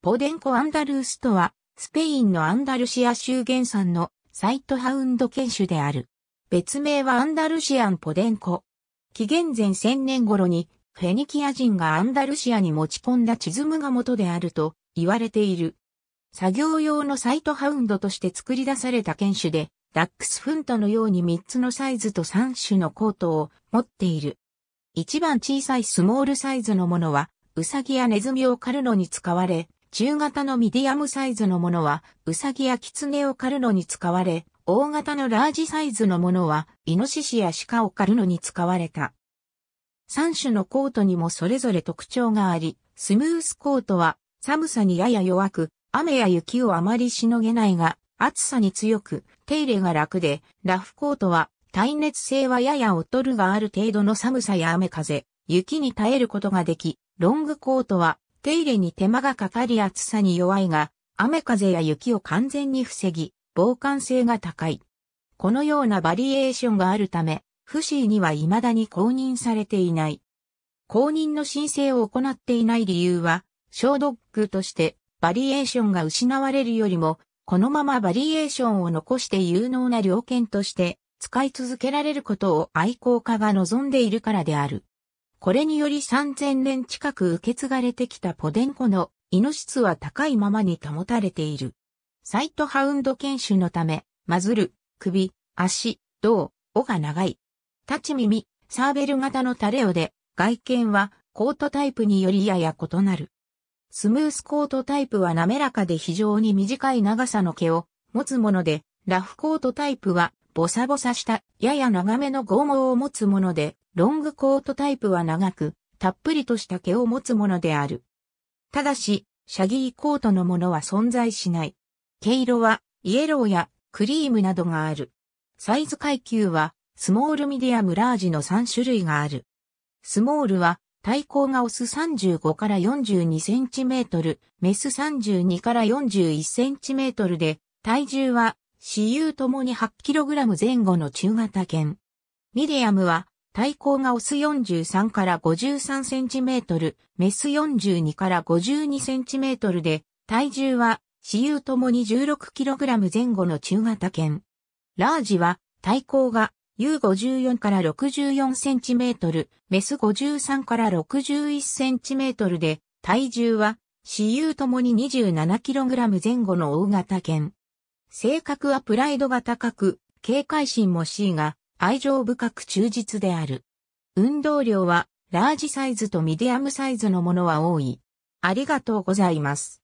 ポデンコ・アンダルースとは、スペインのアンダルシア州原産のサイトハウンド犬種である。別名はアンダルシアン・ポデンコ。紀元前1000年頃に、フェニキア人がアンダルシアに持ち込んだ地図ムが元であると言われている。作業用のサイトハウンドとして作り出された犬種で、ダックスフントのように3つのサイズと3種のコートを持っている。一番小さいスモールサイズのものは、ウサギやネズミを狩るのに使われ、中型のミディアムサイズのものは、ウサギやキツネを狩るのに使われ、大型のラージサイズのものは、イノシシや鹿を狩るのに使われた。三種のコートにもそれぞれ特徴があり、スムースコートは、寒さにやや弱く、雨や雪をあまりしのげないが、暑さに強く、手入れが楽で、ラフコートは、耐熱性はやや劣るがある程度の寒さや雨風、雪に耐えることができ、ロングコートは手入れに手間がかかり暑さに弱いが、雨風や雪を完全に防ぎ、防寒性が高い。このようなバリエーションがあるため、フシーには未だに公認されていない。公認の申請を行っていない理由は、小ドッグとしてバリエーションが失われるよりも、このままバリエーションを残して有能な良犬として使い続けられることを愛好家が望んでいるからである。これにより3000年近く受け継がれてきたポデンコの胃の質は高いままに保たれている。サイトハウンド犬種のため、マズル、首、足、胴、尾が長い。立ち耳、サーベル型のタレオで、外見はコートタイプによりやや異なる。スムースコートタイプは滑らかで非常に短い長さの毛を持つもので、ラフコートタイプはボサボサした、やや長めの剛毛を持つもので、ロングコートタイプは長く、たっぷりとした毛を持つものである。ただし、シャギーコートのものは存在しない。毛色は、イエローやクリームなどがある。サイズ階級は、スモールミディアムラージの3種類がある。スモールは、体高がオス35から42センチメートル、メス32から41センチメートルで、体重は私有ともに 8kg 前後の中型犬。ミディアムは体高がオス43から53 c m メス42から52 c m で、体重は私有ともに 16kg 前後の中型犬。ラージは体高が U54 から64 c m メス53から61 c m で、体重は私有ともに 27kg 前後の大型犬。性格はプライドが高く、警戒心も C が愛情深く忠実である。運動量はラージサイズとミディアムサイズのものは多い。ありがとうございます。